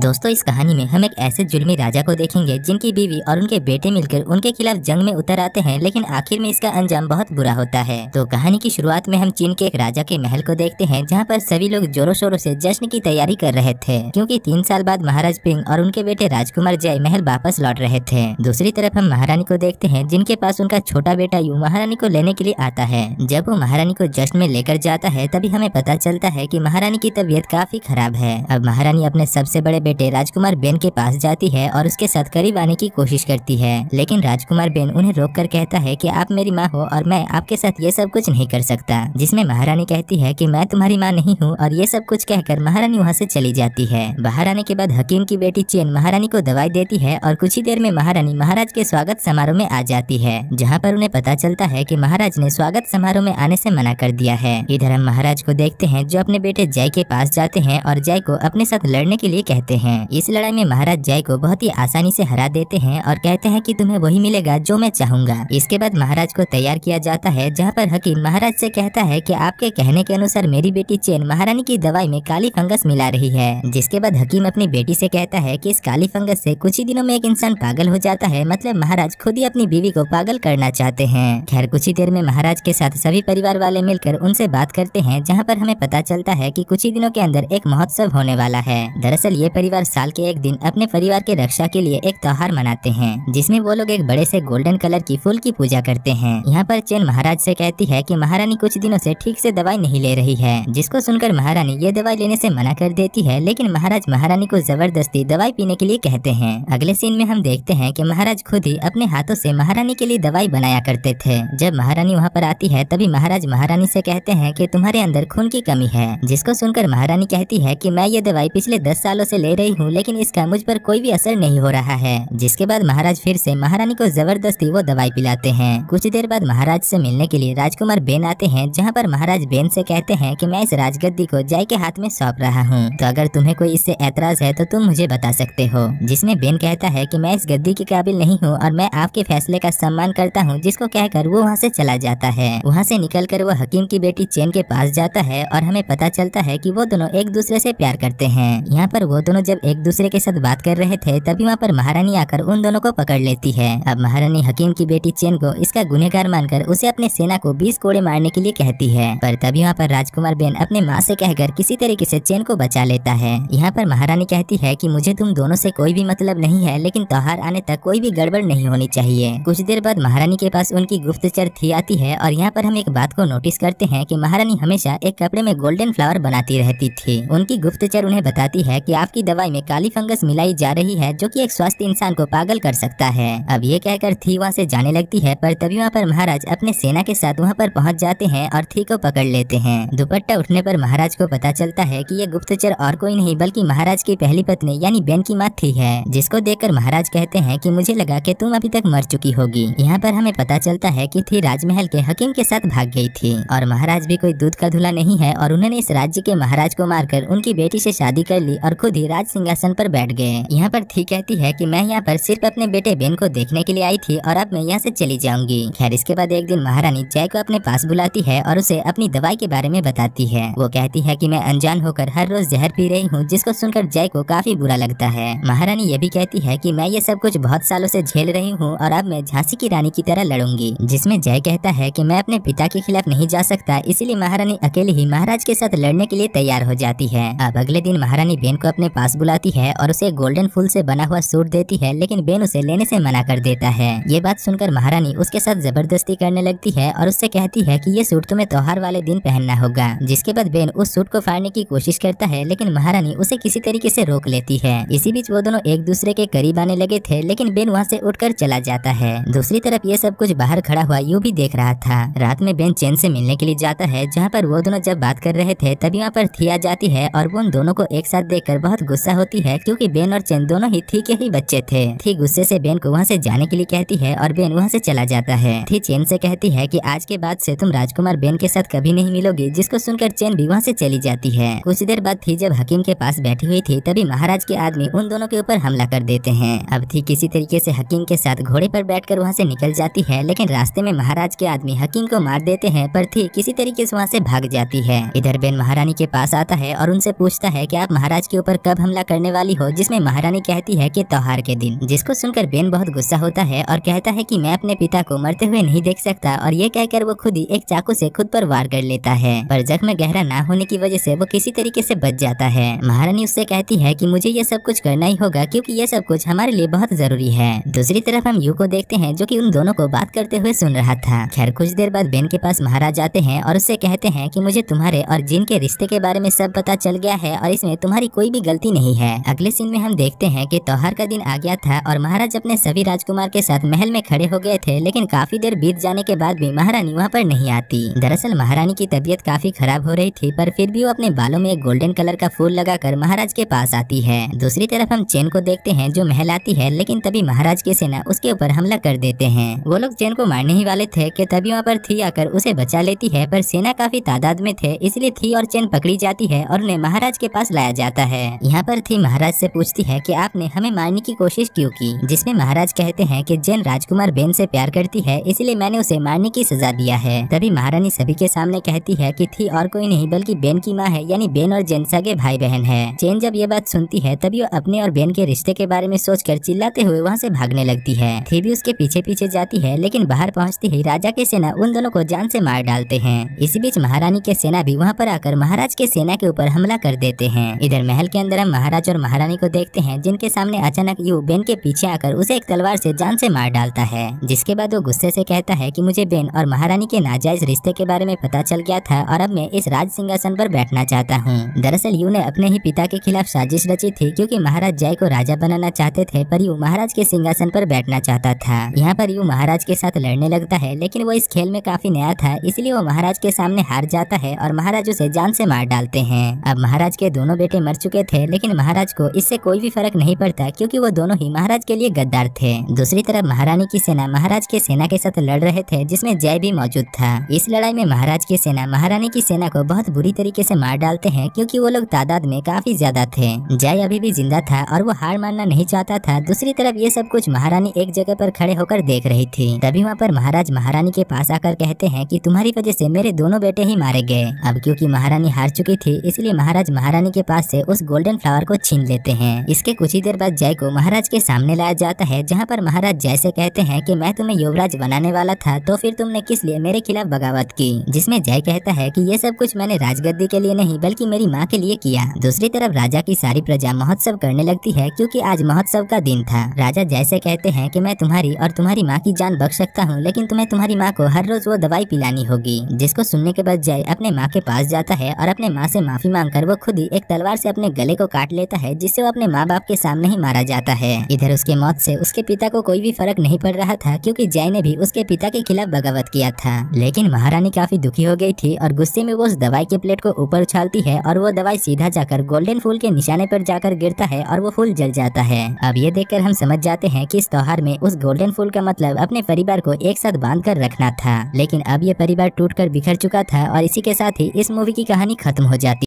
दोस्तों इस कहानी में हम एक ऐसे जुल्मी राजा को देखेंगे जिनकी बीवी और उनके बेटे मिलकर उनके खिलाफ जंग में उतर आते हैं लेकिन आखिर में इसका अंजाम बहुत बुरा होता है तो कहानी की शुरुआत में हम चीन के एक राजा के महल को देखते हैं जहाँ पर सभी लोग जोरों शोरों से जश्न की तैयारी कर रहे थे क्यूँकी तीन साल बाद महाराज पिंग और उनके बेटे राजकुमार जय महल वापस लौट रहे थे दूसरी तरफ हम महारानी को देखते हैं जिनके पास उनका छोटा बेटा यू महारानी को लेने के लिए आता है जब वो महारानी को जश्न में लेकर जाता है तभी हमें पता चलता है की महारानी की तबीयत काफी खराब है अब महारानी अपने सबसे बड़े बेटे राजकुमार बेन के पास जाती है और उसके साथ करीब आने की कोशिश करती है लेकिन राजकुमार बेन उन्हें रोक कर कहता है की आप मेरी माँ हो और मैं आपके साथ ये सब कुछ नहीं कर सकता जिसमे महारानी कहती है की मैं तुम्हारी माँ नहीं हूँ और ये सब कुछ कहकर महारानी वहाँ ऐसी चली जाती है बाहर आने के बाद हकीम की बेटी चेन महारानी को दवाई देती है और कुछ ही देर में महारानी महाराज के स्वागत समारोह में आ जाती है जहाँ पर उन्हें पता चलता है कि महाराज ने स्वागत समारोह में आने से मना कर दिया है इधर हम महाराज को देखते हैं जो अपने बेटे जय के पास जाते हैं और जय को अपने साथ लड़ने के लिए कहते होते हैं इस लड़ाई में महाराज जय को बहुत ही आसानी से हरा देते हैं और कहते हैं कि तुम्हें वही मिलेगा जो मैं चाहूंगा इसके बाद महाराज को तैयार किया जाता है जहाँ पर हकीम महाराज से कहता है कि आपके कहने के अनुसार मेरी बेटी चेन महारानी की दवाई में काली फंगस मिला रही है जिसके बाद हकीम अपनी बेटी से कहता है कि इस काली फंगस से कुछ ही दिनों में एक इंसान पागल हो जाता है मतलब महाराज खुद ही अपनी बीवी को पागल करना चाहते हैं खैर कुछ ही देर में महाराज के साथ सभी परिवार वाले मिलकर उनसे बात करते हैं जहाँ पर हमें पता चलता है की कुछ ही दिनों के अंदर एक महोत्सव होने वाला है दरअसल ये परिवार साल के एक दिन अपने परिवार के रक्षा के लिए एक त्योहार मनाते हैं जिसमें वो लोग एक बड़े से गोल्डन कलर की फूल की पूजा करते हैं यहाँ पर चैन महाराज से कहती है कि महारानी कुछ दिनों से ठीक से दवाई नहीं ले रही है जिसको सुनकर महारानी ये दवाई लेने से मना कर देती है लेकिन महाराज महारानी को जबरदस्ती दवाई पीने के लिए कहते हैं अगले सीन में हम देखते हैं कि महाराज खुद ही अपने हाथों से महारानी के लिए दवाई बनाया करते थे जब महारानी वहाँ पर आती है तभी महाराज महारानी से कहते हैं कि तुम्हारे अंदर खून की कमी है जिसको सुनकर महारानी कहती है कि मैं ये दवाई पिछले दस सालों से ले रही हूँ लेकिन इसका मुझ पर कोई भी असर नहीं हो रहा है जिसके बाद महाराज फिर से महारानी को जबरदस्ती वो दवाई पिलाते हैं कुछ देर बाद महाराज से मिलने के लिए राजकुमार बेन आते हैं जहाँ पर महाराज बेन से कहते हैं कि मैं इस राजगद्दी को जय के हाथ में सौंप रहा हूँ तो अगर तुम्हें कोई इससे ऐतराज है तो तुम मुझे बता सकते हो जिसमे बेन कहता है की मैं इस गद्दी के काबिल नहीं हूँ और मैं आपके फैसले का सम्मान करता हूँ जिसको कहकर वो वहाँ ऐसी चला जाता है वहाँ ऐसी निकल वो हकीम की बेटी चेन के पास जाता है और हमें पता चलता है की वो दोनों एक दूसरे ऐसी प्यार करते हैं यहाँ पर वो दोनों दोनों जब एक दूसरे के साथ बात कर रहे थे तभी वहाँ पर महारानी आकर उन दोनों को पकड़ लेती है अब महारानी हकीम की बेटी चेन को इसका गुनहगार मानकर उसे अपने सेना को बीस कोड़े मारने के लिए कहती है पर तभी वहाँ पर राजकुमार बेन अपने माँ से कहकर किसी तरीके से चेन को बचा लेता है यहाँ पर महारानी कहती है कि मुझे तुम दोनों से कोई भी मतलब नहीं है लेकिन त्योहार आने तक कोई भी गड़बड़ नहीं होनी चाहिए कुछ देर बाद महारानी के पास उनकी गुप्तचर थी आती है और यहाँ पर हम एक बात को नोटिस करते हैं की महारानी हमेशा एक कपड़े में गोल्डन फ्लावर बनाती रहती थी उनकी गुप्तचर उन्हें बताती है की आपकी दवाई में काली फंगस मिलाई जा रही है जो कि एक स्वास्थ्य इंसान को पागल कर सकता है अब ये कहकर थी वहाँ से जाने लगती है पर तभी वहाँ पर महाराज अपने सेना के साथ वहाँ पर पहुँच जाते हैं और थी को पकड़ लेते हैं दुपट्टा उठने पर महाराज को पता चलता है की ये गुप्तचर और कोई नहीं बल्कि महाराज की पहली पत्नी यानी बेन की माँ थी है जिसको देखकर महाराज कहते हैं की मुझे लगा की तुम अभी तक मर चुकी होगी यहाँ पर हमें पता चलता है की थी राजमहल के हकीम के साथ भाग गई थी और महाराज भी कोई दूध का धुला नहीं है और उन्होंने इस राज्य के महाराज को मारकर उनकी बेटी से शादी कर ली और खुद ही राज सिंहासन पर बैठ गए यहाँ पर थी कहती है कि मैं यहाँ पर सिर्फ अपने बेटे बेन को देखने के लिए आई थी और अब मैं यहाँ से चली जाऊंगी खैर इसके बाद एक दिन महारानी जय को अपने पास बुलाती है और उसे अपनी दवाई के बारे में बताती है वो कहती है की मैं अनजान होकर हर रोज जहर पी रही हूँ जिसको सुनकर जय को काफी बुरा लगता है महारानी ये भी कहती है की मैं ये सब कुछ बहुत सालों ऐसी झेल रही हूँ और अब मैं झांसी की रानी की तरह लड़ूंगी जिसमे जय कहता है की मैं अपने पिता के खिलाफ नहीं जा सकता इसीलिए महारानी अकेले ही महाराज के साथ लड़ने के लिए तैयार हो जाती है अब अगले दिन महारानी बेन को अपने पास पास बुलाती है और उसे गोल्डन फूल से बना हुआ सूट देती है लेकिन बेन उसे लेने से मना कर देता है ये बात सुनकर महारानी उसके साथ जबरदस्ती करने लगती है और उससे कहती है कि ये सूट तुम्हें त्योहार वाले दिन पहनना होगा जिसके बाद बेन उस सूट को फाड़ने की कोशिश करता है लेकिन महारानी उसे किसी तरीके से रोक लेती है इसी बीच वो दोनों एक दूसरे के करीब आने लगे थे लेकिन बेन वहाँ से उठकर चला जाता है दूसरी तरफ ये सब कुछ बाहर खड़ा हुआ यू भी देख रहा था रात में बेन चैन से मिलने के लिए जाता है जहाँ पर वो दोनों जब बात कर रहे थे तभी वहाँ पर थिया जाती है और वो उन दोनों को एक साथ देखकर बहुत गुस्सा होती है क्योंकि बेन और चेन दोनों ही थी के ही बच्चे थे थी गुस्से से बेन को वहाँ से जाने के लिए कहती है और बेन वहाँ से चला जाता है थी चेन से कहती है कि आज के बाद से तुम राजकुमार बेन के साथ कभी नहीं मिलोगे जिसको सुनकर चेन भी वहाँ से चली जाती है कुछ देर बाद थी जब हकीम के पास बैठी हुई थी तभी महाराज के आदमी उन दोनों के ऊपर हमला कर देते हैं अब थी किसी तरीके से हकीम के साथ घोड़े पर कर वहाँ से निकल जाती है लेकिन रास्ते में महाराज के आदमी हकीम को मार देते हैं पर थी किसी तरीके से वहाँ से भाग जाती है इधर बेन महारानी के पास आता है और उनसे पूछता है की आप महाराज के ऊपर कब हमला करने वाली हो जिसमें महारानी कहती है कि त्योहार के दिन जिसको सुनकर बेन बहुत गुस्सा होता है और कहता है कि मैं अपने पिता को मरते हुए नहीं देख सकता और ये कहकर वो खुद ही एक चाकू से खुद पर वार कर लेता है पर जख्म गहरा ना होने की वजह से वो किसी तरीके से बच जाता है महारानी उससे कहती है कि मुझे ये सब कुछ करना ही होगा क्योंकि ये सब कुछ हमारे लिए बहुत जरूरी है दूसरी तरफ हम यू को देखते हैं जो की उन दोनों को बात करते हुए सुन रहा था खैर कुछ देर बाद बेन के पास महाराज जाते हैं और उससे कहते हैं की मुझे तुम्हारे और जिन के रिश्ते के बारे में सब पता चल गया है और इसमें तुम्हारी कोई भी गलती ही नहीं है अगले सीन में हम देखते हैं कि त्योहार का दिन आ गया था और महाराज अपने सभी राजकुमार के साथ महल में खड़े हो गए थे लेकिन काफी देर बीत जाने के बाद भी महारानी वहाँ पर नहीं आती दरअसल महारानी की तबीयत काफी खराब हो रही थी पर फिर भी वो अपने बालों में एक गोल्डन कलर का फूल लगाकर महाराज के पास आती है दूसरी तरफ हम चेन को देखते हैं जो महल आती है लेकिन तभी महाराज की सेना उसके ऊपर हमला कर देते हैं वो लोग चेन को मारने ही वाले थे कि तभी वहाँ पर थी आकर उसे बचा लेती है पर सेना काफी तादाद में थे इसलिए थी और चेन पकड़ी जाती है और उन्हें महाराज के पास लाया जाता है यहाँ यहाँ पर थी महाराज से पूछती है कि आपने हमें मारने की कोशिश क्यों की जिसमें महाराज कहते हैं कि जैन राजकुमार बेन से प्यार करती है इसलिए मैंने उसे मारने की सजा दिया है तभी महारानी सभी के सामने कहती है कि थी और कोई नहीं बल्कि बेन की माँ है यानी बेन और जैन सगे भाई बहन है जैन जब ये बात सुनती है तभी वो अपने और बेन के रिश्ते के बारे में कर चिल्लाते हुए वहाँ से भागने लगती है थी भी उसके पीछे पीछे जाती है लेकिन बाहर पहुँचती ही राजा के सेना उन दोनों को जान से मार डालते हैं इसी बीच महारानी के सेना भी वहाँ पर आकर महाराज के सेना के ऊपर हमला कर देते हैं इधर महल के अंदर हम महाराज और महारानी को देखते हैं जिनके सामने अचानक यू बेन के पीछे आकर उसे एक तलवार से जान से मार डालता है जिसके बाद वो गुस्से से कहता है कि मुझे बेन और महारानी के नाजायज रिश्ते के बारे में पता चल गया था और अब मैं इस राज सिंहासन पर बैठना चाहता हूँ दरअसल यू ने अपने ही पिता के खिलाफ साजिश रची थी क्यूँकी महाराज जय को राजा बनाना चाहते थे पर यू महाराज के सिंहासन पर बैठना चाहता था यहाँ पर यू महाराज के साथ लड़ने लगता है लेकिन वो इस खेल में काफी नया था इसलिए वो महाराज के सामने हार जाता है और महाराज उसे जान से मार डालते हैं अब महाराज के दोनों बेटे मर चुके थे लेकिन महाराज को इससे कोई भी फर्क नहीं पड़ता क्योंकि वो दोनों ही महाराज के लिए गद्दार थे दूसरी तरफ महारानी की सेना महाराज के सेना के साथ लड़ रहे थे जिसमे जय भी मौजूद था इस लड़ाई में महाराज की सेना महारानी की सेना को बहुत बुरी तरीके ऐसी मार डालते है क्यूँकी वो लोग तादाद में काफी ज्यादा थे जय अभी भी जिंदा था और वो हार मानना नहीं चाहता था दूसरी तरफ ये सब कुछ महारानी एक जगह पर खड़े होकर देख रही थी तभी वहाँ पर महाराज महारानी के पास आकर कहते हैं कि तुम्हारी वजह से मेरे दोनों बेटे ही मारे गए अब क्योंकि महारानी हार चुकी थी इसलिए महाराज महारानी के पास से उस गोल्डन फ्लावर को छीन लेते हैं इसके कुछ ही देर बाद जय को महाराज के सामने लाया जाता है जहाँ पर महाराज जय से कहते हैं कि मैं तुम्हें युवराज बनाने वाला था तो फिर तुमने किस लिए मेरे खिलाफ बगावत की जिसमे जय कहता है की ये सब कुछ मैंने राजगद्दी के लिए नहीं बल्कि मेरी माँ के लिए किया दूसरी तरफ राजा की सारी प्रजा महोत्सव करने लगती है क्यूँकी आज महोत्सव का दिन था राजा जैसे कहते हैं कि मैं तुम्हारी और तुम्हारी माँ की जान बख्श सकता हूँ लेकिन तुम्हें तुम्हारी माँ को हर रोज वो दवाई पिलानी होगी जिसको सुनने के बाद जय अपने माँ के पास जाता है और अपने माँ से माफी मांगकर वो खुद ही एक तलवार से अपने गले को काट लेता है जिससे वो अपने माँ बाप के सामने ही मारा जाता है इधर उसके मौत से उसके पिता को कोई भी फर्क नहीं पड़ रहा था क्योंकि जय ने भी उसके पिता के खिलाफ बगावत किया था लेकिन महारानी काफी दुखी हो गई थी और गुस्से में वो उस दवाई के प्लेट को ऊपर उछालती है और वो दवाई सीधा जाकर गोल्डन फूल के निशाने पर जाकर गिरता है और वो फूल जल जाता है अब ये देखकर हम समझ जाते हैं कि इस त्योहार में उस गोल्डन फूल का मतलब अपने परिवार को एक साथ बांध कर रखना था लेकिन अब ये परिवार टूट कर बिखर चुका था और इसी के साथ ही इस मूवी की कहानी खत्म हो जाती